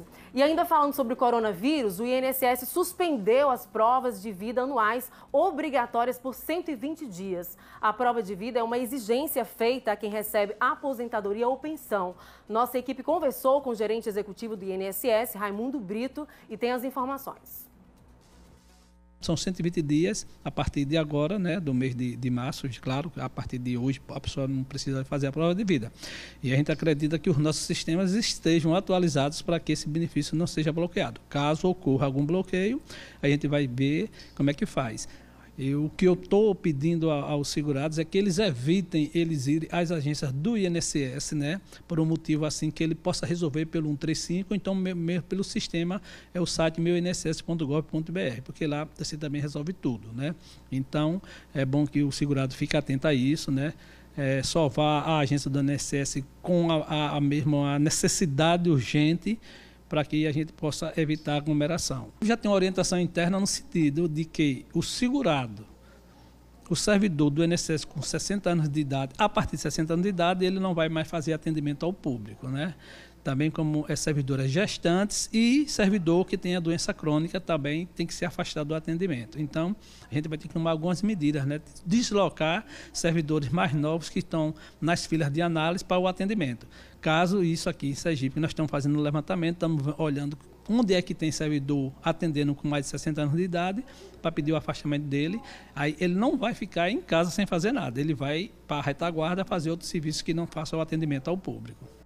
isso. E ainda falando sobre o coronavírus, o INSS suspendeu as provas de vida anuais obrigatórias por 120 dias. A prova de vida é uma exigência feita a quem recebe aposentadoria ou pensão. Nossa equipe conversou com o gerente executivo do INSS, Raimundo Brito, e tem as informações. São 120 dias a partir de agora, né, do mês de, de março, claro, a partir de hoje a pessoa não precisa fazer a prova de vida. E a gente acredita que os nossos sistemas estejam atualizados para que esse benefício não seja bloqueado. Caso ocorra algum bloqueio, a gente vai ver como é que faz. E o que eu estou pedindo aos segurados é que eles evitem eles irem às agências do INSS, né? Por um motivo assim que ele possa resolver pelo 135, então mesmo pelo sistema é o site meuinss.gov.br, porque lá você também resolve tudo, né? Então é bom que o segurado fique atento a isso, né? É, salvar a agência do INSS com a, a, a mesma a necessidade urgente para que a gente possa evitar aglomeração. Já tem uma orientação interna no sentido de que o segurado, o servidor do INSS com 60 anos de idade, a partir de 60 anos de idade, ele não vai mais fazer atendimento ao público, né? também como é servidoras gestantes e servidor que tem a doença crônica também tem que se afastar do atendimento. Então, a gente vai ter que tomar algumas medidas, né? deslocar servidores mais novos que estão nas filas de análise para o atendimento. Caso isso aqui em Sergipe, nós estamos fazendo um levantamento, estamos olhando onde é que tem servidor atendendo com mais de 60 anos de idade para pedir o afastamento dele. Aí ele não vai ficar em casa sem fazer nada, ele vai para a retaguarda fazer outros serviços que não façam o atendimento ao público.